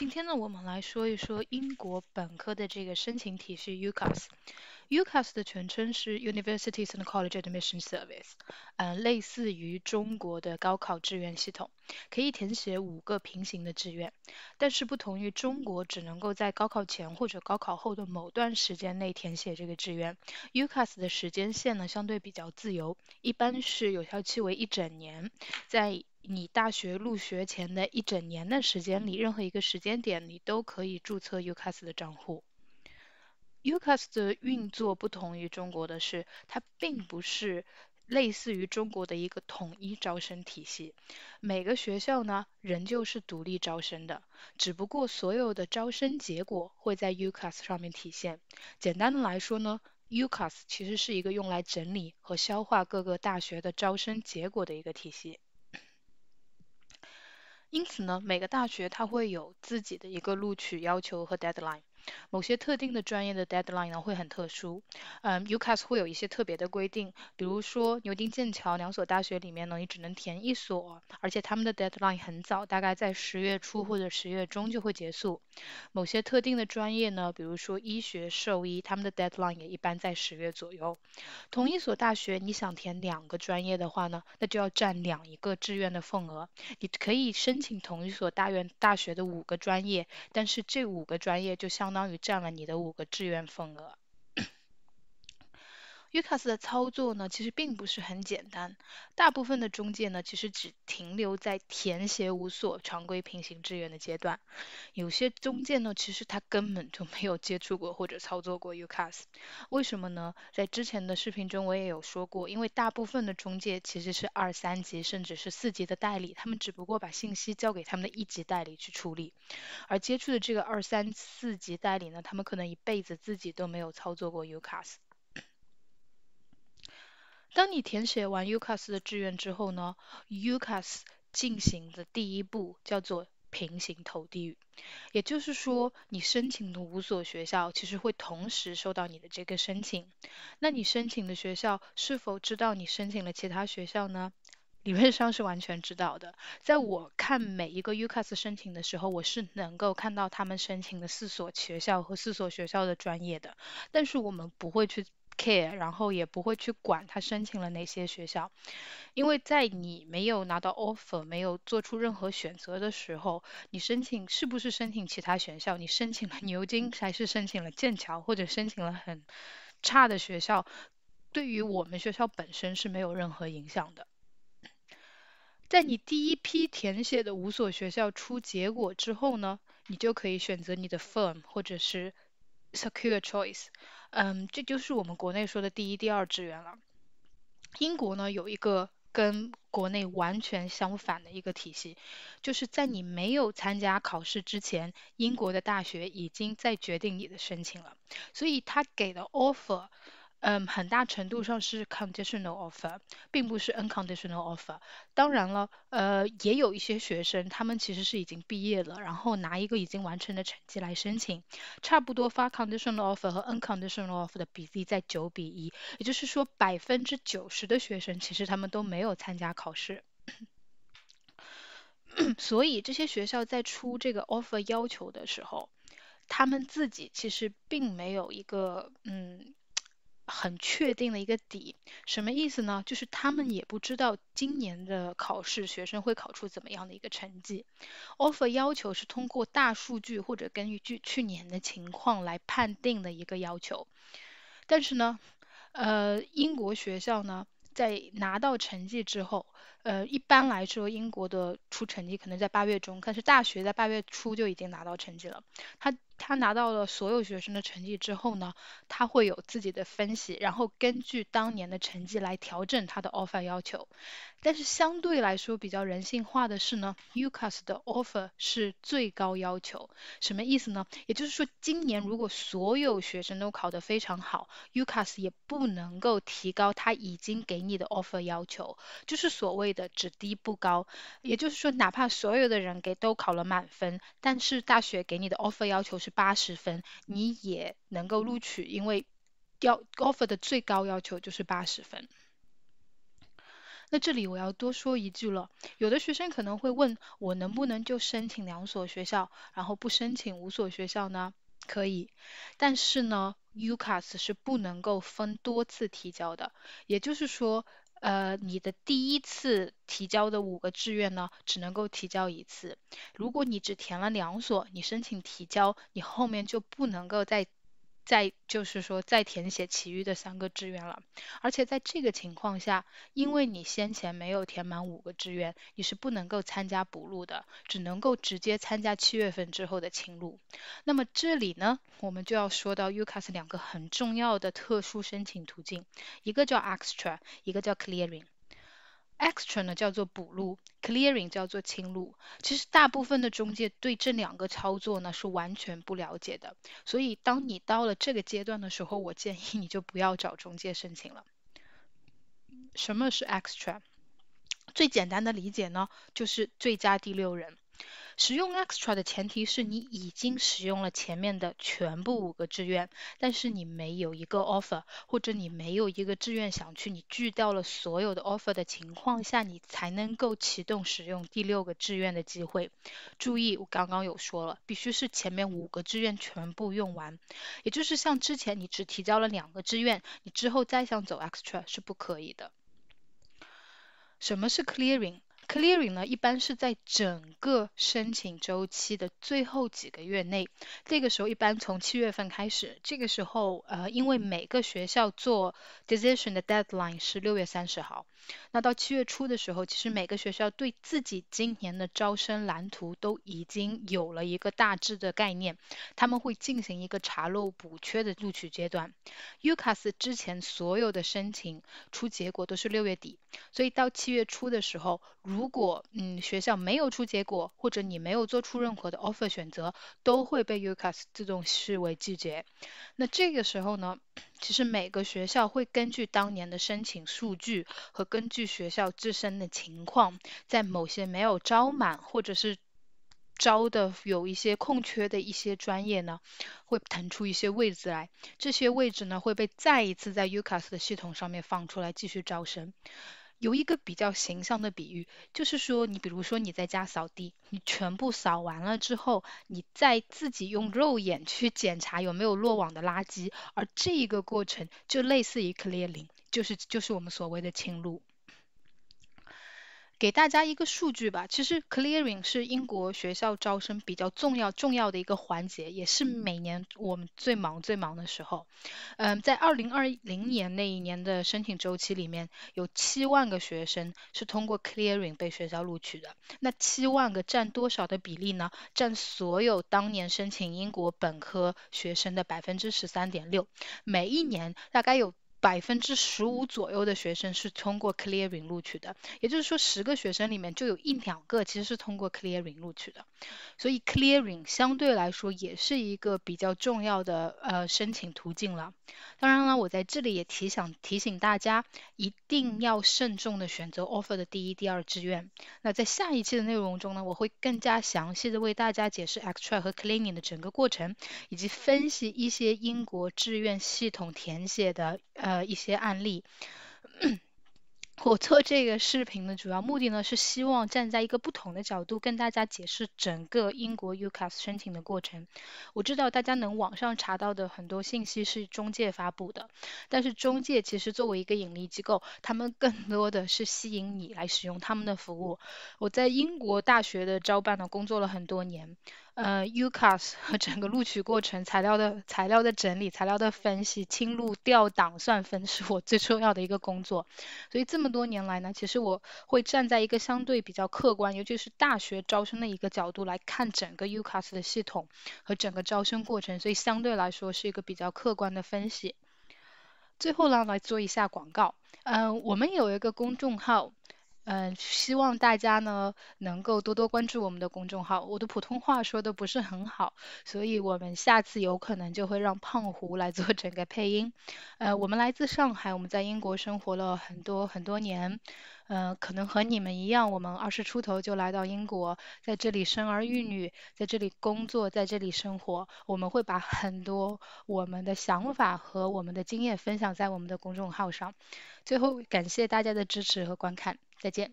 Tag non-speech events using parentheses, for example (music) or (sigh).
今天呢，我们来说一说英国本科的这个申请体系 UCAS。UCAS 的全称是 Universities and College Admissions e r v i c e 嗯，类似于中国的高考志愿系统，可以填写五个平行的志愿。但是不同于中国，只能够在高考前或者高考后的某段时间内填写这个志愿。UCAS 的时间线呢，相对比较自由，一般是有效期为一整年，在。你大学入学前的一整年的时间里，任何一个时间点，你都可以注册 UCAS 的账户。UCAS 的运作不同于中国的是，它并不是类似于中国的一个统一招生体系，每个学校呢仍旧是独立招生的，只不过所有的招生结果会在 UCAS 上面体现。简单的来说呢，UCAS 其实是一个用来整理和消化各个大学的招生结果的一个体系。因此呢，每个大学它会有自己的一个录取要求和 deadline。某些特定的专业的 deadline 呢会很特殊，嗯，ucas 会有一些特别的规定，比如说牛津剑桥两所大学里面呢，你只能填一所，而且他们的 deadline 很早，大概在十月初或者十月中就会结束。某些特定的专业呢，比如说医学、兽医，他们的 deadline 也一般在十月左右。同一所大学你想填两个专业的话呢，那就要占两个志愿的份额。你可以申请同一所大院大学的五个专业，但是这五个专业就像相当于占了你的五个志愿份额。UCAS 的操作呢，其实并不是很简单。大部分的中介呢，其实只停留在填写五所常规平行志愿的阶段。有些中介呢，其实他根本就没有接触过或者操作过 UCAS。为什么呢？在之前的视频中我也有说过，因为大部分的中介其实是二三级甚至是四级的代理，他们只不过把信息交给他们的一级代理去处理。而接触的这个二三四级代理呢，他们可能一辈子自己都没有操作过 UCAS。当你填写完 UCAS 的志愿之后呢，UCAS 进行的第一步叫做平行投递，也就是说你申请的五所学校其实会同时收到你的这个申请。那你申请的学校是否知道你申请了其他学校呢？理论上是完全知道的。在我看每一个 UCAS 申请的时候，我是能够看到他们申请的四所学校和四所学校的专业的，但是我们不会去。care，然后也不会去管他申请了哪些学校，因为在你没有拿到 offer，没有做出任何选择的时候，你申请是不是申请其他学校，你申请了牛津还是申请了剑桥，或者申请了很差的学校，对于我们学校本身是没有任何影响的。在你第一批填写的五所学校出结果之后呢，你就可以选择你的 firm 或者是。Secure choice，嗯，这就是我们国内说的第一、第二志愿了。英国呢，有一个跟国内完全相反的一个体系，就是在你没有参加考试之前，英国的大学已经在决定你的申请了，所以它给的 offer。嗯，很大程度上是 conditional offer 并不是 unconditional offer。当然了，呃，也有一些学生他们其实是已经毕业了，然后拿一个已经完成的成绩来申请。差不多发 conditional offer 和 unconditional offer 的比例在九比一，也就是说百分之九十的学生其实他们都没有参加考试。(coughs) 所以这些学校在出这个 offer 要求的时候，他们自己其实并没有一个嗯。很确定的一个底，什么意思呢？就是他们也不知道今年的考试学生会考出怎么样的一个成绩。offer 要求是通过大数据或者根据去年的情况来判定的一个要求，但是呢，呃，英国学校呢在拿到成绩之后。呃，一般来说，英国的出成绩可能在八月中，但是大学在八月初就已经拿到成绩了。他他拿到了所有学生的成绩之后呢，他会有自己的分析，然后根据当年的成绩来调整他的 offer 要求。但是相对来说比较人性化的是呢，ucas 的 offer 是最高要求，什么意思呢？也就是说，今年如果所有学生都考得非常好，ucas 也不能够提高他已经给你的 offer 要求，就是所谓。的只低不高，也就是说，哪怕所有的人给都考了满分，但是大学给你的 offer 要求是八十分，你也能够录取，因为要 offer 的最高要求就是八十分。那这里我要多说一句了，有的学生可能会问我能不能就申请两所学校，然后不申请五所学校呢？可以，但是呢，ucas 是不能够分多次提交的，也就是说。呃，你的第一次提交的五个志愿呢，只能够提交一次。如果你只填了两所，你申请提交，你后面就不能够再。再就是说，再填写其余的三个志愿了。而且在这个情况下，因为你先前没有填满五个志愿，你是不能够参加补录的，只能够直接参加七月份之后的清录。那么这里呢，我们就要说到 UCAS 两个很重要的特殊申请途径，一个叫 Extra，一个叫 Clearing。extra 呢叫做补录，clearing 叫做清录，其实大部分的中介对这两个操作呢是完全不了解的，所以当你到了这个阶段的时候，我建议你就不要找中介申请了。什么是 extra？最简单的理解呢，就是最佳第六人。使用 extra 的前提是你已经使用了前面的全部五个志愿，但是你没有一个 offer，或者你没有一个志愿想去，你拒掉了所有的 offer 的情况下，你才能够启动使用第六个志愿的机会。注意我刚刚有说了，必须是前面五个志愿全部用完，也就是像之前你只提交了两个志愿，你之后再想走 extra 是不可以的。什么是 clearing？Clearing 呢，一般是在整个申请周期的最后几个月内，这个时候一般从七月份开始。这个时候，呃，因为每个学校做 Decision 的 Deadline 是六月三十号，那到七月初的时候，其实每个学校对自己今年的招生蓝图都已经有了一个大致的概念，他们会进行一个查漏补缺的录取阶段。UCAS 之前所有的申请出结果都是六月底，所以到七月初的时候，如如果嗯学校没有出结果，或者你没有做出任何的 offer 选择，都会被 ucas 自动视为拒绝。那这个时候呢，其实每个学校会根据当年的申请数据和根据学校自身的情况，在某些没有招满或者是招的有一些空缺的一些专业呢，会腾出一些位置来，这些位置呢会被再一次在 ucas 的系统上面放出来继续招生。有一个比较形象的比喻，就是说，你比如说你在家扫地，你全部扫完了之后，你再自己用肉眼去检查有没有落网的垃圾，而这一个过程就类似于 c l e a r i n g 就是就是我们所谓的清路。给大家一个数据吧，其实 Clearing 是英国学校招生比较重要重要的一个环节，也是每年我们最忙最忙的时候。嗯，在二零二零年那一年的申请周期里面，有七万个学生是通过 Clearing 被学校录取的。那七万个占多少的比例呢？占所有当年申请英国本科学生的百分之十三点六。每一年大概有。百分之十五左右的学生是通过 clearing 录取的，也就是说，十个学生里面就有一两个其实是通过 clearing 录取的。所以 clearing 相对来说也是一个比较重要的呃申请途径了。当然了，我在这里也提想提醒大家，一定要慎重的选择 offer 的第一、第二志愿。那在下一期的内容中呢，我会更加详细的为大家解释 extra 和 c l e a n i n g 的整个过程，以及分析一些英国志愿系统填写的呃一些案例。(coughs) 我做这个视频的主要目的呢，是希望站在一个不同的角度，跟大家解释整个英国 UCAS 申请的过程。我知道大家能网上查到的很多信息是中介发布的，但是中介其实作为一个盈利机构，他们更多的是吸引你来使用他们的服务。我在英国大学的招办呢工作了很多年。呃，ucas 和 (laughs) 整个录取过程、材料的材料的整理、材料的分析、清录调档算分，(laughs) 是我最重要的一个工作。所以这么多年来呢，其实我会站在一个相对比较客观，尤其是大学招生的一个角度来看整个 ucas 的系统和整个招生过程，所以相对来说是一个比较客观的分析。最后呢，来做一下广告。嗯，我们有一个公众号。嗯，希望大家呢能够多多关注我们的公众号。我的普通话说的不是很好，所以我们下次有可能就会让胖虎来做整个配音。呃，我们来自上海，我们在英国生活了很多很多年。呃，可能和你们一样，我们二十出头就来到英国，在这里生儿育女，在这里工作，在这里生活。我们会把很多我们的想法和我们的经验分享在我们的公众号上。最后，感谢大家的支持和观看。再见。